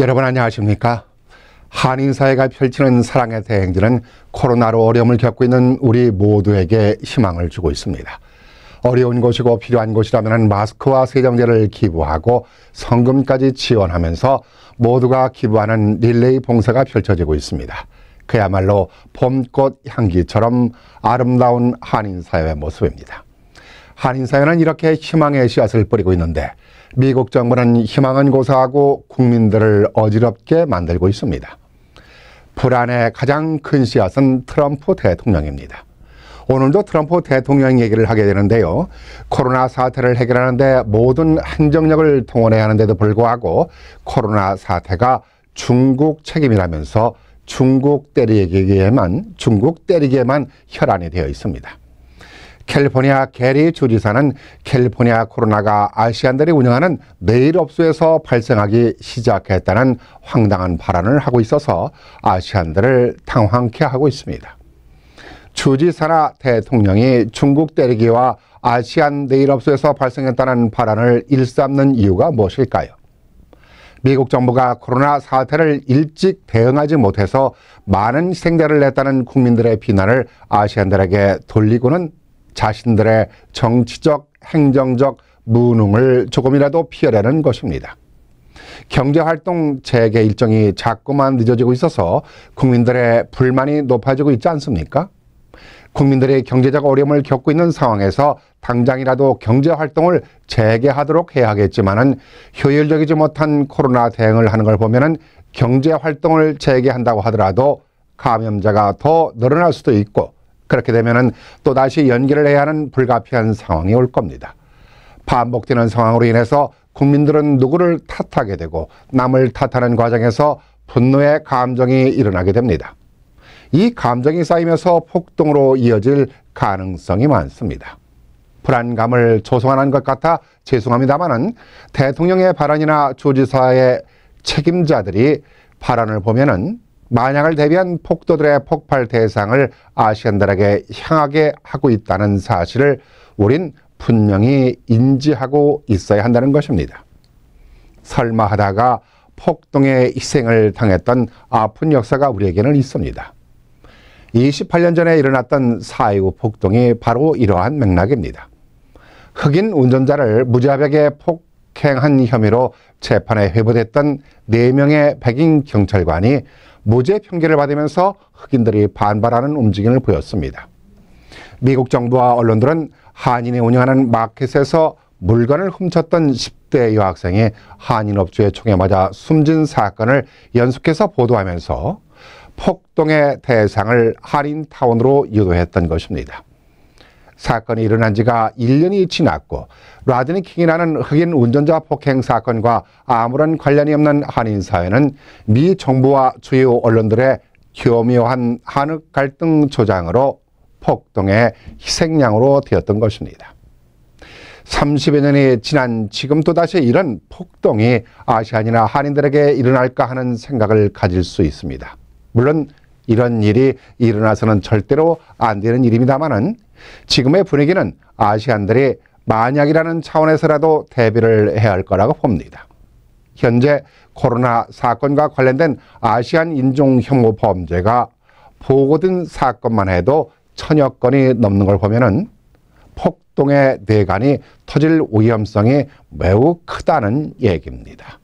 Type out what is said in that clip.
여러분 안녕하십니까? 한인 사회가 펼치는 사랑의 대행진은 코로나로 어려움을 겪고 있는 우리 모두에게 희망을 주고 있습니다. 어려운 곳이고 필요한 곳이라면 마스크와 세정제를 기부하고 성금까지 지원하면서 모두가 기부하는 릴레이 봉사가 펼쳐지고 있습니다. 그야말로 봄꽃 향기처럼 아름다운 한인 사회의 모습입니다. 한인사회는 이렇게 희망의 씨앗을 뿌리고 있는데 미국 정부는 희망은 고사하고 국민들을 어지럽게 만들고 있습니다. 불안의 가장 큰 씨앗은 트럼프 대통령입니다. 오늘도 트럼프 대통령 얘기를 하게 되는데요. 코로나 사태를 해결하는데 모든 행정력을 동원해야 하는데도 불구하고 코로나 사태가 중국 책임이라면서 중국 때리기에만 중국 때리기에만 혈안이 되어 있습니다. 캘리포니아 게리 주지사는 캘리포니아 코로나가 아시안들이 운영하는 내일 업소에서 발생하기 시작했다는 황당한 발언을 하고 있어서 아시안들을 당황케 하고 있습니다. 주지사나 대통령이 중국 때리기와 아시안 내일 업소에서 발생했다는 발언을 일삼는 이유가 무엇일까요? 미국 정부가 코로나 사태를 일찍 대응하지 못해서 많은 생대를 냈다는 국민들의 비난을 아시안들에게 돌리고는 자신들의 정치적, 행정적 무능을 조금이라도 피하려는 것입니다. 경제활동 재개 일정이 자꾸만 늦어지고 있어서 국민들의 불만이 높아지고 있지 않습니까? 국민들의 경제적 어려움을 겪고 있는 상황에서 당장이라도 경제활동을 재개하도록 해야 겠지만 효율적이지 못한 코로나 대응을 하는 걸 보면 경제활동을 재개한다고 하더라도 감염자가 더 늘어날 수도 있고 그렇게 되면은 또다시 연기를 해야 하는 불가피한 상황이 올 겁니다. 반복되는 상황으로 인해서 국민들은 누구를 탓하게 되고 남을 탓하는 과정에서 분노의 감정이 일어나게 됩니다. 이 감정이 쌓이면서 폭동으로 이어질 가능성이 많습니다. 불안감을 조성하는 것 같아 죄송합니다만 대통령의 발언이나 조지사의 책임자들이 발언을 보면 만약을 대비한 폭도들의 폭발 대상을 아시안들에게 향하게 하고 있다는 사실을 우린 분명히 인지하고 있어야 한다는 것입니다. 설마 하다가 폭동의 희생을 당했던 아픈 역사가 우리에게는 있습니다. 28년 전에 일어났던 4.29 폭동이 바로 이러한 맥락입니다. 흑인 운전자를 무자백에 폭 폭행한 혐의로 재판에 회부됐던 4명의 백인 경찰관이 무죄 평결을 받으면서 흑인들이 반발하는 움직임을 보였습니다. 미국 정부와 언론들은 한인이 운영하는 마켓에서 물건을 훔쳤던 10대 여학생이 한인업주의 총에 맞아 숨진 사건을 연속해서 보도하면서 폭동의 대상을 한인타운으로 유도했던 것입니다. 사건이 일어난 지가 1년이 지났고 라드니킹이라는 흑인 운전자 폭행 사건과 아무런 관련이 없는 한인 사회는 미 정부와 주요 언론들의 교묘한 한흑 갈등 조장으로 폭동의 희생양으로 되었던 것입니다. 30여 년이 지난 지금 도다시 이런 폭동이 아시안이나 한인들에게 일어날까 하는 생각을 가질 수 있습니다. 물론 이런 일이 일어나서는 절대로 안 되는 일입니다만은 지금의 분위기는 아시안들이 만약이라는 차원에서라도 대비를 해야 할 거라고 봅니다. 현재 코로나 사건과 관련된 아시안 인종 혐오 범죄가 보고된 사건만 해도 천여 건이 넘는 걸 보면은 폭동의 내간이 터질 위험성이 매우 크다는 얘기입니다.